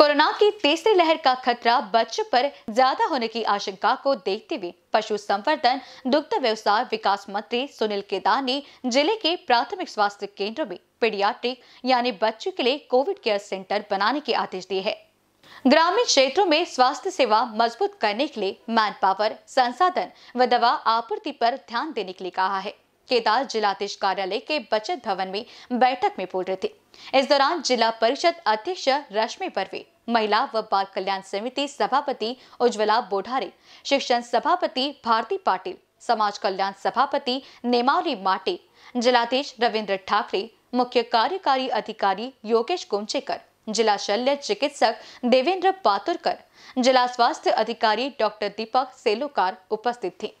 corona की तीसरी लहर का खतरा बच्चों पर ज्यादा होने की आशंका को देखते हुए पशु संवर्धन दुग्ध व्यवसाय विकास मंत्री सुनील केदार ने जिले के प्राथमिक स्वास्थ्य केंद्र में पीडियाट्रिक यानी बच्चों के लिए कोविड केयर सेंटर बनाने के आदेश दिए हैं ग्रामीण क्षेत्रों में स्वास्थ्य सेवा मजबूत करने के लिए मैन पावर संसाधन व दवा आपूर्ति पर ध्यान देने के लिए कहा है केदार जिलाधीश कार्यालय के बचत भवन में बैठक में बोल रहे थे इस दौरान जिला परिषद अध्यक्ष रश्मि बर्वे महिला व बाल कल्याण समिति सभापति उज्ज्वला बोढारे शिक्षण सभापति भारती पाटिल समाज कल्याण सभापति नेमावली माटे जिलाधीश रविन्द्र ठाकरे मुख्य कार्यकारी अधिकारी योगेश कुमचेकर जिला शल्य चिकित्सक देवेंद्र पातुरकर जिला स्वास्थ्य अधिकारी डॉक्टर दीपक सेलोकार उपस्थित थे